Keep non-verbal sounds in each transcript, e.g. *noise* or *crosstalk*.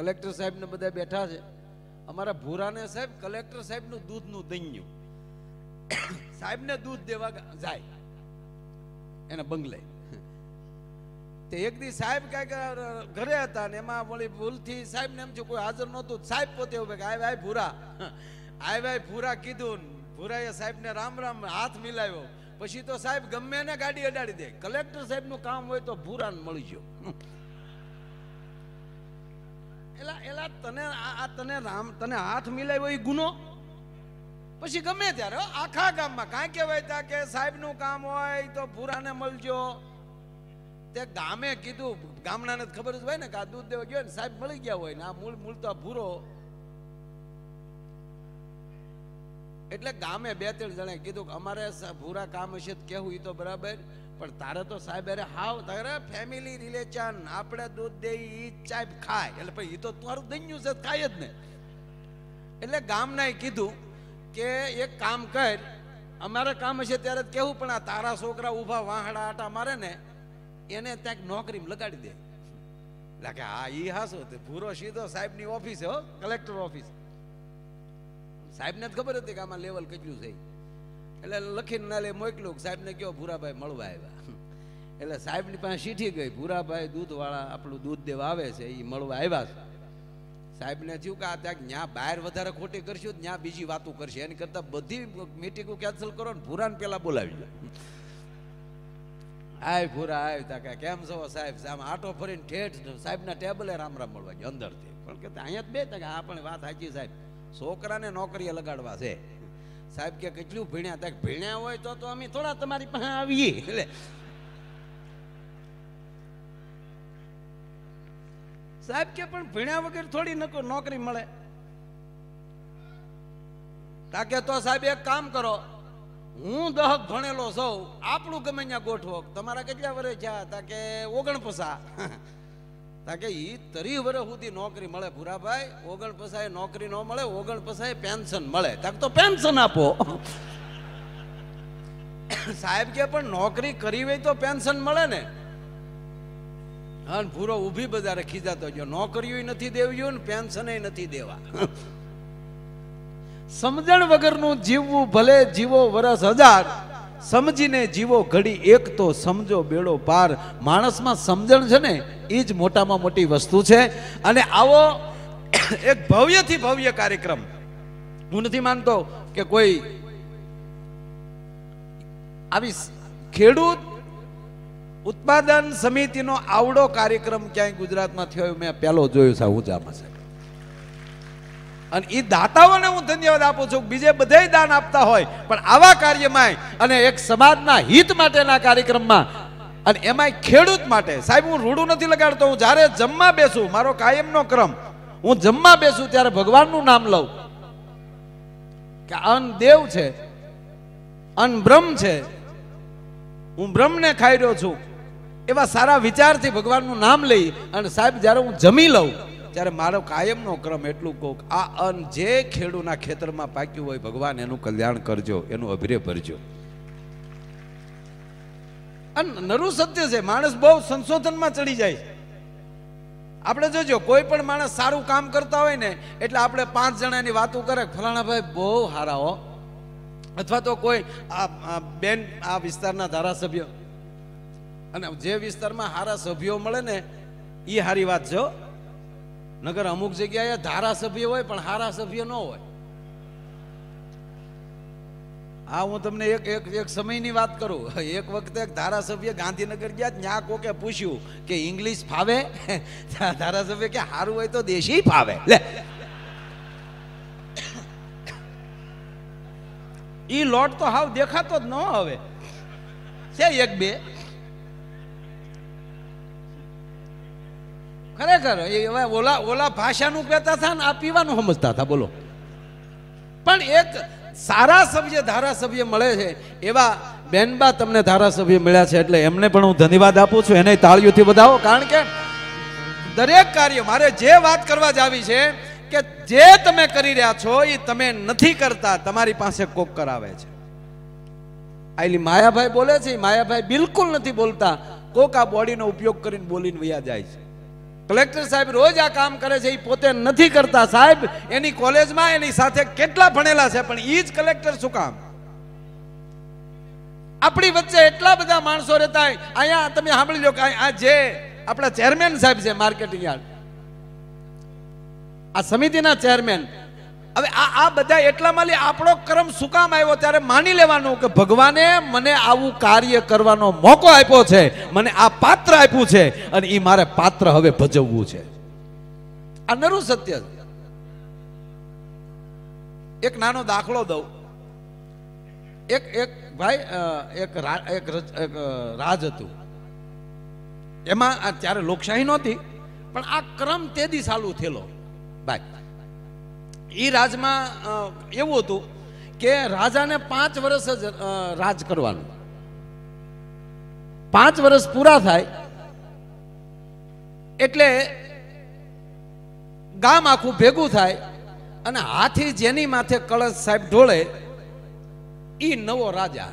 collector સાહેબ ને બધા બેઠા છે અમારા ભૂરાને સાહેબ કલેક્ટર સાહેબનું દૂધનું દૈન્યું ને દૂધ દેવા જાય એના બંગલે તે એક દી સાહેબ ક્યાંક ઘરે હતા ને એમાં વળી ભૂલથી સાહેબ ને એમ છે કોઈ હાજર નહોતું સાહેબ પોતે એવું કે આય ભાઈ ભૂરા આય ભાઈ ભૂરા કીધું ભૂરાએ સાહેબને રામ રામ હાથ મિલાવ્યો પછી તો સાહેબ ગમે ને ગાડી અડાડી દે કલેક્ટર સાહેબનું કામ હોય તો ભૂરાને મળી ગયો એલા એલા તને આ તને રામ તને હાથ મિલાવ્યો એ ગુનો પછી ગમે ત્યારે આખા ગામમાં કાંઈ કહેવાય ત્યાં કે સાહેબનું કામ હોય તો ભૂરાને મળજો તે ગામે કીધું ગામડાને ખબર જ હોય ને કે આ દૂધ દેવા ગયો ને સાહેબ મળી ગયા હોય ને આ મૂળ મૂળ તો ભૂરો એટલે ગામે બે ત્રણ જણા કીધું કે અમારે ભૂરા કામ હશે કેવું એ તો બરાબર પણ તારે તો સાહેબ અરે હાવ તારે ફેમિલી રિલેશન આપણે દૂધ દેવી એ સાહેબ ખાય એટલે પછી એ તો તારું દૈન્યું છે ખાય જ ને એટલે ગામનાએ કીધું કે એક કામ કર અમારે કામ હશે ત્યારે કેવું પણ આ તારા છોકરા ઊભા વાહડા આટા મારે ને એને ત્યાં નોકરી લગાડી દે એટલે કે હા ઈ હાસો ભૂરો સીધો સાહેબની ઓફિસ હો કલેક્ટર ઓફિસ સાહેબને જ ખબર હતી કે આમાં લેવલ કેટલું થઈ એટલે લખીને નાલે લે મોકલું સાહેબને કહો ભૂરાભાઈ મળવા આવ્યા એટલે સાહેબની પાસે શીઠી ગઈ ભૂરાભાઈ દૂધવાળા આપણું દૂધ દેવા આવે છે એ મળવા આવ્યા છે સાહેબને થયું કે આ ત્યાં ત્યાં બહાર વધારે ખોટી કરશું ત્યાં બીજી વાતો કરશે એની કરતાં બધી મિટિંગો કેન્સલ કરો ને ભૂરાને પહેલાં બોલાવી લો આય ભૂરા આય તા કે કેમ છો સાહેબ આમ આટો ફરીને ઠેઠ સાહેબના ટેબલે રામ રામ મળવા ગયો અંદરથી પણ કે અહીંયા જ બે તકે આ પણ વાત સાચી સાહેબ છોકરાને નોકરીએ લગાડવા છે સાહેબ કે કેટલું ભીણ્યા તા ભીણ્યા હોય તો તો અમે થોડા તમારી પાસે આવીએ એટલે સાહેબ કે પણ ભીણ્યા વગર થોડી નકો નોકરી મળે તાકે તો સાહેબ એક કામ કરો હું દહક ભણેલો સૌ આપણું ગમે ત્યાં ગોઠવો તમારા કેટલા વર્ષ થયા તાકે ઓગણપુસા તાકે એ તરી વર્ષ સુધી નોકરી મળે ભૂરાભાઈ ઓગણ પસાય નોકરી ન મળે ઓગણ પસાય પેન્શન મળે તો પેન્શન આપો સાહેબ કે પણ નોકરી કરી હોય તો પેન્શન મળે ને હા ભૂરો ઊભી બજારે ખીજાતો જો નોકરીઓ નથી દેવી ને પેન્શને નથી દેવા સમજણ વગરનું જીવવું ભલે જીવો વરસ હજાર સમજીને જીવો ઘડી એક તો સમજો બેડો પાર માણસમાં સમજણ છે ને એ જ મોટામાં મોટી વસ્તુ છે અને આવો *coughs* એક ભવ્યથી ભવ્ય કાર્યક્રમ હું નથી માનતો કે કોઈ આવી ખેડૂત ઉત્પાદન સમિતિનો આવડો કાર્યક્રમ ક્યાંય ગુજરાતમાં થયો મેં પહેલો જોયો છે ઊંઝામાં છે અને એ દાતાઓને હું ધન્યવાદ આપું છું બીજે બધે દાન આપતા હોય પણ આવા કાર્યમાં અને એક સમાજના હિત માટેના કાર્યક્રમમાં અને એમાંય ખેડૂત માટે સાહેબ હું રૂડું નથી લગાડતો હું જ્યારે જમવા બેસું મારો કાયમનો ક્રમ હું જમવા બેસું ત્યારે ભગવાનનું નામ લઉં કે અન દેવ છે અન બ્રહ્મ છે હું બ્રહ્મને ખાઈ રહ્યો છું એવા સારા વિચારથી ભગવાનનું નામ લઈ અને સાહેબ જ્યારે હું જમી લઉં ત્યારે મારો કાયમનો ક્રમ એટલું કહું આ અન્ન જે ખેડૂના ખેતરમાં પાક્યું હોય ભગવાન એનું કલ્યાણ કરજો એનું અભિરે ભરજો અને સત્ય છે માણસ બહુ સંશોધનમાં ચડી જાય આપણે જોજો કોઈ પણ માણસ સારું કામ કરતા હોય ને એટલે આપણે પાંચ જણાની વાતો કરે ફલાણા ભાઈ બહુ સારા હો અથવા તો કોઈ આ બેન આ વિસ્તારના ધારાસભ્ય અને જે વિસ્તારમાં સારા સભ્યો મળે ને એ સારી વાત જો નગર અમુક જગ્યાએ ધારાસભ્ય હોય પણ હારાસભ્ય ન હોય હા હું તમને એક એક એક સમયની વાત કરું એક વખતે ધારાસભ્ય ગાંધીનગર ગયા ત્યાં કોકે પૂછ્યું કે ઇંગ્લિશ ફાવે ધારાસભ્ય કે સારું હોય તો દેશી ફાવે લે ઈ લોટ તો હાવ દેખાતો જ ન હવે છે એક બે ખરેખર એ હવે ઓલા ઓલા ભાષાનું કહેતા હતા ને આ પીવાનું સમજતા હતા બોલો પણ એક સારા સભ્ય ધારાસભ્ય મળે છે એવા બેનબા તમને ધારાસભ્ય મળ્યા છે એટલે એમને પણ હું ધન્યવાદ આપું છું એને તાળીઓથી વધાવો કારણ કે દરેક કાર્ય મારે જે વાત કરવા જ આવી છે કે જે તમે કરી રહ્યા છો એ તમે નથી કરતા તમારી પાસે કોક કરાવે છે આઈલી માયાભાઈ બોલે છે માયાભાઈ બિલકુલ નથી બોલતા કોક આ બોડીનો ઉપયોગ કરીને બોલીને વયા જાય છે કલેક્ટર સાહેબ રોજ આ કામ કરે છે એ પોતે નથી કરતા સાહેબ એની કોલેજમાં એની સાથે કેટલા ભણેલા છે પણ એ જ કલેક્ટર શું કામ આપણી વચ્ચે એટલા બધા માણસો રહેતા અહીંયા તમે સાંભળી લો કે આ જે આપણા ચેરમેન સાહેબ છે માર્કેટિંગ યાર્ડ આ સમિતિના ચેરમેન હવે આ આ બધા એટલામાં લે આપણો ક્રમ શું કામ આવ્યો ત્યારે માની લેવાનું કે ભગવાને મને આવું કાર્ય કરવાનો મોકો આપ્યો છે મને આ પાત્ર આપ્યું છે અને એ મારે પાત્ર હવે ભજવવું છે આ નરુ સત્ય એક નાનો દાખલો દઉં એક એક ભાઈ એક એક રાજ હતું એમાં ત્યારે લોકશાહી નહોતી પણ આ ક્રમ તેદી ચાલુ થયેલો ભાઈ એ રાજમાં એવું હતું કે રાજાને પાંચ વર્ષ જ રાજ કરવાનું પાંચ વર્ષ પૂરા થાય એટલે ગામ આખું ભેગું થાય અને હાથી જેની માથે કળશ સાહેબ ઢોળે એ નવો રાજા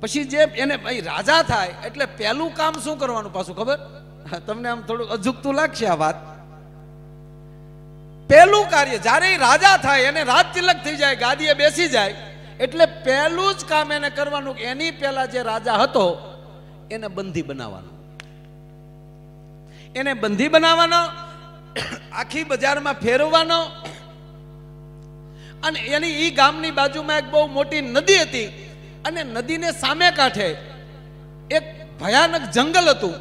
પછી જે એને ભાઈ રાજા થાય એટલે પહેલું કામ શું કરવાનું પાછું ખબર તમને આમ થોડું અજુકતું લાગશે આ વાત પહેલું કાર્ય જ્યારે રાજા થાય એને રાજ તિલક થઈ જાય ગાદીએ બેસી જાય એટલે પહેલું જ કામ એને કરવાનું એની પહેલા જે રાજા હતો એને બંધી બનાવવાનો એને બંધી બનાવવાનો આખી બજારમાં ફેરવવાનો અને એની ઈ ગામની બાજુમાં એક બહુ મોટી નદી હતી અને નદીને સામે કાંઠે એક ભયાનક જંગલ હતું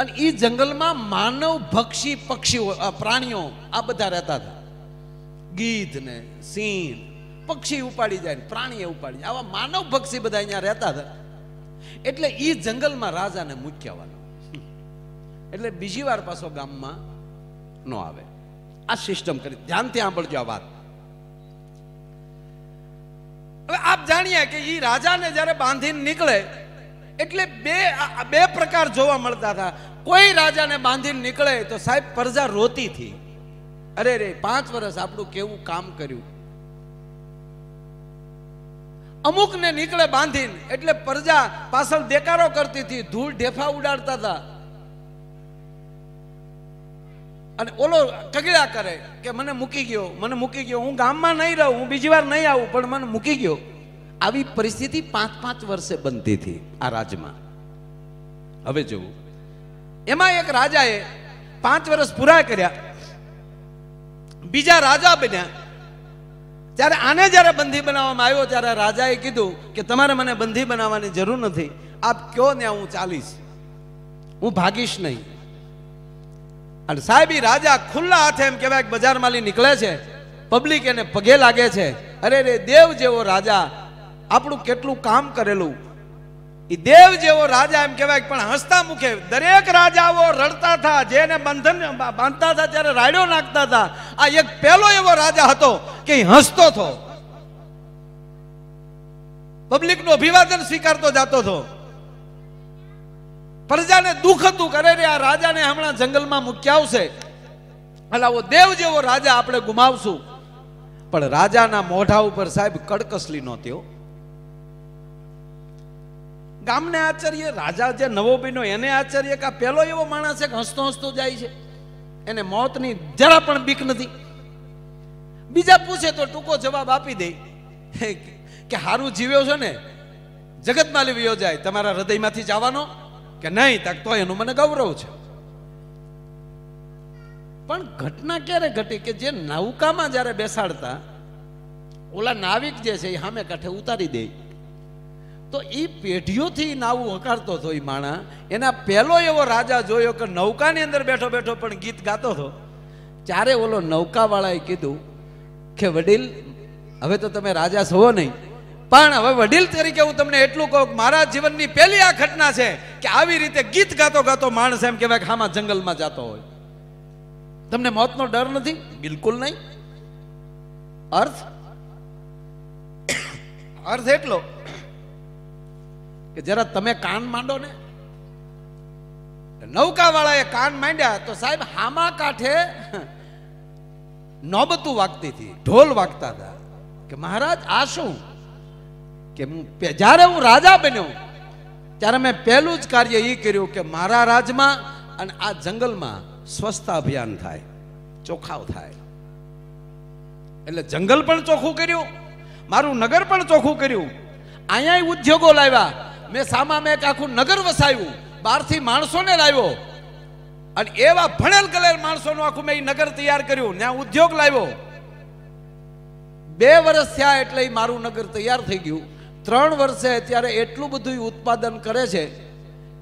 અને એ જંગલમાં માનવ ભક્ષી પક્ષીઓ પ્રાણીઓ આ બધા રહેતા હતા ગીધ ને સિંહ પક્ષી ઉપાડી જાય પ્રાણીએ ઉપાડી જાય આવા માનવ ભક્ષી બધા અહીંયા રહેતા હતા એટલે એ જંગલમાં રાજાને મૂક્યાવાનો એટલે બીજી વાર પાછો ગામમાં ન આવે આ સિસ્ટમ કરી ધ્યાનથી સાંભળજો આ વાત હવે આપ જાણીએ કે એ રાજાને જ્યારે બાંધીને નીકળે એટલે બે બે પ્રકાર જોવા મળતા હતા કોઈ રાજાને બાંધીને નીકળે તો સાહેબ પ્રજા રોતી હતી અરે રે પાંચ વર્ષ આપણું કેવું કામ કર્યું અમુકને નીકળે બાંધીને એટલે પ્રજા પાછળ દેકારો કરતી હતી ધૂળ ઢેફા ઉડાડતા હતા અને ઓલો કગડા કરે કે મને મૂકી ગયો મને મૂકી ગયો હું ગામમાં નહીં રહું હું બીજી વાર નહીં આવું પણ મને મૂકી ગયો આવી પરિસ્થિતિ પાંચ પાંચ વર્ષે બનતી હતી આ રાજમાં હવે જોવું એમાં એક રાજાએ પાંચ વર્ષ પૂરા કર્યા બીજા રાજા બન્યા ત્યારે આને જ્યારે બંધી બનાવવામાં આવ્યો ત્યારે રાજાએ કીધું કે તમારે મને બંધી બનાવવાની જરૂર નથી આપ કયો ને હું ચાલીશ હું ભાગીશ નહીં અને સાહેબ રાજા ખુલ્લા હાથે એમ કહેવાય કે બજાર માલી નીકળે છે પબ્લિક એને પગે લાગે છે અરે રે દેવ જેવો રાજા આપણું કેટલું કામ કરેલું એ દેવ જેવો રાજા એમ કહેવાય પણ હસતા મુખે દરેક રાજાઓ રડતા હતા જેને બંધન બાંધતા હતા ત્યારે રાયડો નાખતા હતા આ એક પહેલો એવો રાજા હતો કે હસતો હતો પબ્લિકનું અભિવાદન સ્વીકારતો જતો હતો પ્રજાને દુઃખ હતું કરે રે આ રાજાને હમણાં જંગલમાં મૂક્યા આવશે એટલે આવો દેવ જેવો રાજા આપણે ગુમાવશું પણ રાજાના મોઢા ઉપર સાહેબ કડકસલી નહોતી કામને આચાર્ય રાજા જે નવો બન્યો એને આચાર્ય કા પેલો એવો માણસ છે કે હસતો હસતો જાય છે એને મોતની જરા પણ બીક નથી બીજા પૂછે તો ટૂંકો જવાબ આપી દે કે હારું જીવ્યો છે ને જગતમાં લેવ્યો જાય તમારા હૃદયમાંથી જવાનો કે નહીં તક તો એનું મને ગૌરવ છે પણ ઘટના ક્યારે ઘટી કે જે નૌકામાં જ્યારે બેસાડતા ઓલા નાવિક જે છે એ સામે કાંઠે ઉતારી દે તો એ પેઢીઓથી નાવું હકારતો હતો એ માણા એના પહેલો એવો રાજા જોયો કે નૌકાની અંદર બેઠો બેઠો પણ ગીત ગાતો હતો ચારે ઓલો નૌકાવાળાએ કીધું કે વડીલ હવે તો તમે રાજા છો નહીં પણ હવે વડીલ તરીકે હું તમને એટલું કહું મારા જીવનની પહેલી આ ઘટના છે કે આવી રીતે ગીત ગાતો ગાતો માણસ એમ કહેવાય કે હામાં જંગલમાં જતો હોય તમને મોતનો ડર નથી બિલકુલ નહીં અર્થ અર્થ એટલો કે જરા તમે કાન માંડો ને નૌકા નૌકાવાળાએ કાન માંડ્યા તો સાહેબ હામા કાંઠે નોબતું વાગતી હતી ઢોલ વાગતા હતા કે મહારાજ આ શું કે હું જ્યારે હું રાજા બન્યો ત્યારે મેં પહેલું જ કાર્ય એ કર્યું કે મારા રાજમાં અને આ જંગલમાં સ્વચ્છતા અભિયાન થાય ચોખાવ થાય એટલે જંગલ પણ ચોખ્ખું કર્યું મારું નગર પણ ચોખ્ખું કર્યું અહીંયા ઉદ્યોગો લાવ્યા મેં સામા મેં એક આખું નગર વસાવ્યું બહારથી માણસોને લાવ્યો અને એવા ભણેલ ગલેલ માણસોનું આખું મેં નગર તૈયાર કર્યું ત્યાં ઉદ્યોગ લાવ્યો બે વર્ષ થયા એટલે મારું નગર તૈયાર થઈ ગયું ત્રણ વર્ષે અત્યારે એટલું બધું ઉત્પાદન કરે છે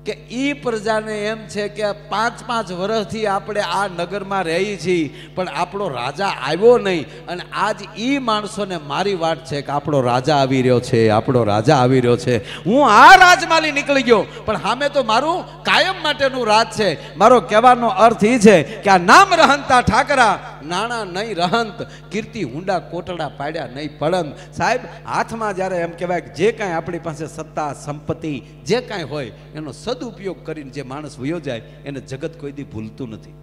કે એ પ્રજાને એમ છે કે પાંચ પાંચ વર્ષથી આપણે આ નગરમાં રહી છીએ પણ આપણો રાજા આવ્યો નહીં અને આજ એ માણસોને મારી વાત છે કે આપણો રાજા આવી રહ્યો છે આપણો રાજા આવી રહ્યો છે હું આ રાજમાલી નીકળી ગયો પણ સામે તો મારું કાયમ માટેનું રાજ છે મારો કહેવાનો અર્થ એ છે કે આ નામ રહનતા ઠાકરા નાણાં નહીં રહંત કીર્તિ હુંડા કોટડા પાડ્યા નહીં પડંત સાહેબ હાથમાં જ્યારે એમ કહેવાય કે જે કાંઈ આપણી પાસે સત્તા સંપત્તિ જે કાંઈ હોય એનો સદુપયોગ કરીને જે માણસ વયો જાય એને જગત કોઈ દી ભૂલતું નથી